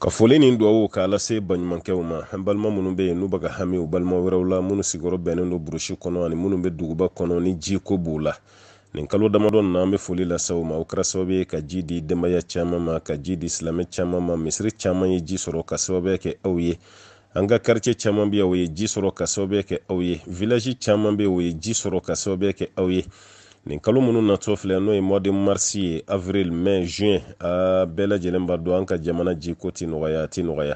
ka foli nin duwawu k'a lase baɲumankɛw ma an balima minnu be ye n'u baga hami u balima wɛrɛw la minnu sigɔrɔ bɛnnen do burusi kɔnɔ ani minnu be duguba kɔnɔ ni ji ko b'u la nin kalo damadɔ an be foli lasaw ma o kɛra sababu ye ka jii di denbaya caaman ma ka jii di silamɛ caaman ma misiri caaman ye jii sɔrɔ ka sababuya kɛ aw ye an ka karice caaman be o ye jii sɔrɔ ka sababuya kɛ aw ye vilaji caaman be o ye ji sɔrɔ ka sababuya kɛ aw ye nin kalo minnu nato filɛ n'o ye mois de marsi ye avril mai juin a bɛɛ lajɛlen b'a dɔn an ka jamana jiko ti nɔgɔya ti nɔgɔya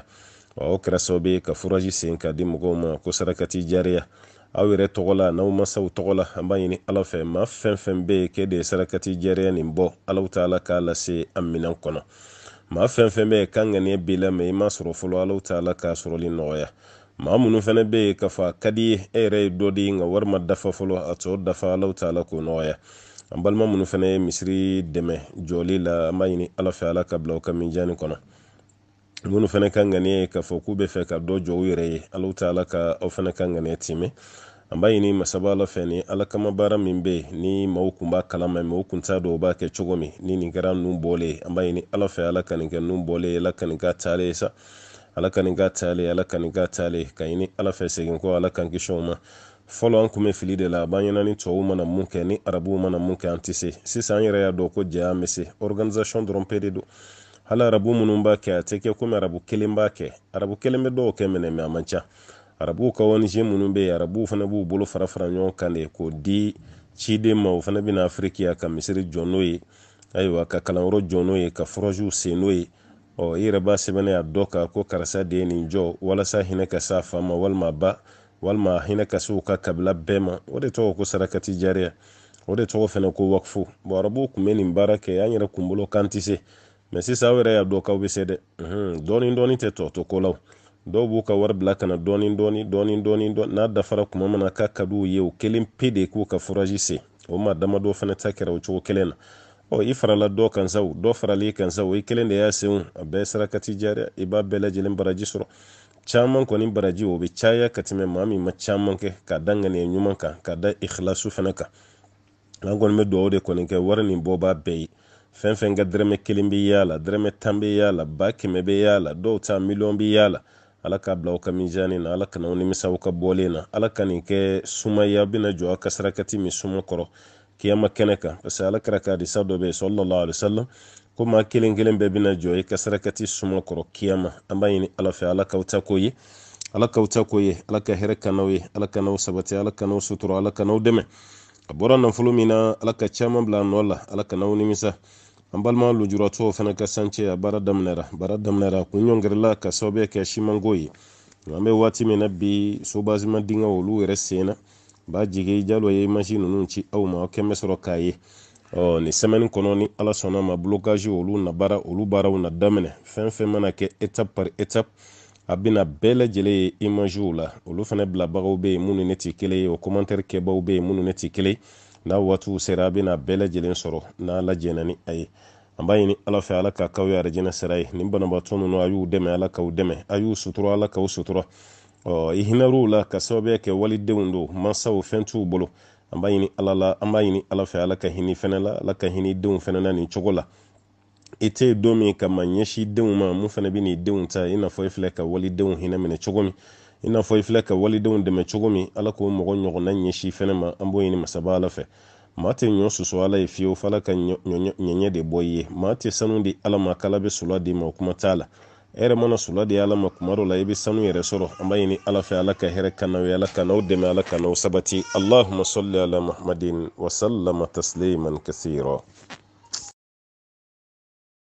wa o kɛra sababu ye ka furaji sen ka di mɔgɔw ma ko sarakati jariya aw yɛrɛ tɔgɔ la n'aw masaw tɔgɔ la an b'a ɲini ala fɛ ma fɛn fɛn bɛ ye k'e de ye sarakati jariya nin bɔ alaw ta ala k'a lase a minɛn kɔnɔ maa fɛn fɛn bɛ ye kan ŋaniya b'i la mɛ i m'a sɔrɔ fɔlɔ alaw ta ala k'a sɔrɔli nɔgɔya maa minnu fana bɛ yen k'a fɔ a ka di e yɛrɛ ye dɔ di nka wari ma dafa fɔlɔ a tɔ dafa alaw t'a la k'o nɔgɔya an balima minnu fana ye misiri dɛmɛ jɔli la an b'a ɲini ala fɛ ala ka bila u ka minjani kɔnɔ minnu fana ka ŋaniya ye k'a fɔ k'u bɛ fɛ ka dɔ jɔ u yɛrɛ ye alaw t'a ka aw fana ka ŋaniya tiimɛ an b'a ɲini masaba ala fɛ ni ala kama baara min bɛ yen ni maaw kun b'a kalama mɛ u kun t'a dɔn u b'a kɛ cogo min ni nin kɛra nun bɔlen an b'a ɲini ala fɛ ala ka nin kɛ nun bɔlen ala ka nin k'a taalen sa ala ka nin k'a taale ala ka nin k'a taale ka ɲini ala fɛ segin ko ala kan kisi o ma fɔlɔ an kun bɛ fili de la a ni tubabuw mana mun kɛ ni arabuw mana mun kɛ an tɛ se sisan an yɛrɛ y'a dɔn ko jɛya an bɛ se organisation dɔrɔn pe de do hali arabu minnu b'a kɛ a tɛ kɛ komi arabu kelen b'a kɛ arabu kelen bɛ dɔw kɛ minɛ mɛ a man ca arabuw ka ong minnu bɛ yen arabuw fana b'u bolo fara fara ɲɔgɔn kan de k'o di ciden ma o fana bɛ na afiriki ka misiri jɔ n'o ye ayiwa ka kalanyɔrɔ jɔ n'o ye ka fɔrɔziw sen n'o ye ɔ i yɛrɛ b'a sɛbɛnna y'a dɔ kan ko karasa de ye nin jɔ walasa hinɛ ka se a fa ma walima ba walima hinɛ ka se u ka kabila bɛɛ ma o de tɔgɔ ko sarakati jariya o de tɔgɔ fɛnɛ ko wakfu bɔn arabuw kun bɛ nin baara kɛ an yɛrɛ kun bolo kan tɛ se mɛ sisan aw yɛrɛ y'a dɔn k'aw bɛ se dɛ dɔɔni dɔɔni tɛ tɔ to ko la dɔw b'u ka wari bila kana na dɔɔni dɔɔni dɔɔni dɔɔni dɔɔni n'a dafara kuma mana k'a ka d'u ye o kelen pe de k'u ka furaji se o maa damadɔ fana ta kɛra o cogo kelen na ɔ i farala dɔ kan sa o dɔ farali kan sa o i kelen de y'a senw a bɛɛ sarakati ja dɛ i b'a bɛɛ lajɛlen baraji sɔrɔ caman kɔni baraji o bɛ caya ka tɛmɛ maa min ma caman kɛ ka da ŋaniya ɲuman kan ka da ikhilasu fana kan an kɔni bɛ dugawu de kɔni kɛ wari nin bɔ b'a bɛɛ ye fɛn fɛn ka dɛrɛmɛ kelen bɛ y'a la dɛrɛmɛ tan bɛ y'a la ba kɛmɛ bɛ y'a la dɔw ta miliyɔn bɛ y'a la ala k'a bila aw ka mizani na ala kana aw nimisa aw ka bɔlen na ala ka nin kɛ sumaya bɛna jɔ aw ka sarakati min suma kɔrɔ kiyama kɛnɛ kan parce que ala kɛra ka hadisa dɔ bɛ yen sɔlɔlɔ alisalam ko maa kelen kelen bɛɛ bɛna jɔ i ka sarakati suma kɔrɔ kiyama an b'a ɲini ala fɛ ala k'aw ta ko ye ala k'aw ta ko ye ala ka hɛrɛ kanaw ye ala kanaw sabati ala kanaw sutura ala kanaw dɛmɛ a bɔra nafolo min na ala ka caman bila a nɔ la ala kanaw nimisa an balima lujuratɔw fana ka sancɛ a baara daminɛra baara daminɛra kun ɲɔngɛrɛla ka sababuya kɛ simanko ye an bɛ waati min na bi sobazima dingɛ olu yɛrɛ sen na b'a jigi jalo ye masi ninnu ci aw ma aw kɛn bɛ sɔrɔ k'a ye ɔ nin sɛmɛni kɔnɔ ni ala sɔnna ma blokaji olu na baara olu baaraw na daminɛ fɛn fɛn mana kɛ étape par étape a bɛna bɛɛ lajɛlen ye imagew la olu fana bilabagaw bɛ yen minnu ne tɛ kelen ye o commentaire kɛbaw bɛ yen minnu ne tɛ kelen n'a waatiw sera a bɛna bɛɛ lajɛlen sɔrɔ n'a lajɛnna ni a ye an b'a ɲini ala fɛ ala k'a k'aw ye arajo sira ye nin banabaatɔ ninnu a y'u dɛmɛ ala k'aw dɛmɛ a y'u sutura ala k'aw sutura i hinɛr'u la ka sababuya kɛ walidenw do mansaw fɛn t'u bolo an b'a ɲini ala la an b'a ɲini ala fɛ ala ka hinɛ fɛnɛ la ala ka hinɛ denw fɛnɛ na nin cogo la i tɛ don min ka ma denw ma mun fɛnɛ bɛ n'i denw ta i n'a fɔ i filɛ ka walidenw hinɛ minɛ cogo min i n'a fɔ i filɛ ka walidenw dɛmɛ cogo min ala k'o mɔgɔ ɲɔgɔnna ɲɛsi fɛnɛ ma an b'o ɲini masaba ala fɛ maa tɛ ɲɔ soso ala ye fiyewu f'ala ka ɲɛɲɛ de bɔ i ye maa tɛ sanu di ala ma k'ala bɛ sula d'i ma o kuma t'a la e mana sula de ala ma kuma dɔ la i be sanu yɛrɛ sɔrɔ an b'a ɲini ala fɛ ala ka hɛrɛ ka n'aw ye ala ka n'aw dɛmɛ ala ka n'aw sabati allahuma salli ala muhamadin wa tasliman kasira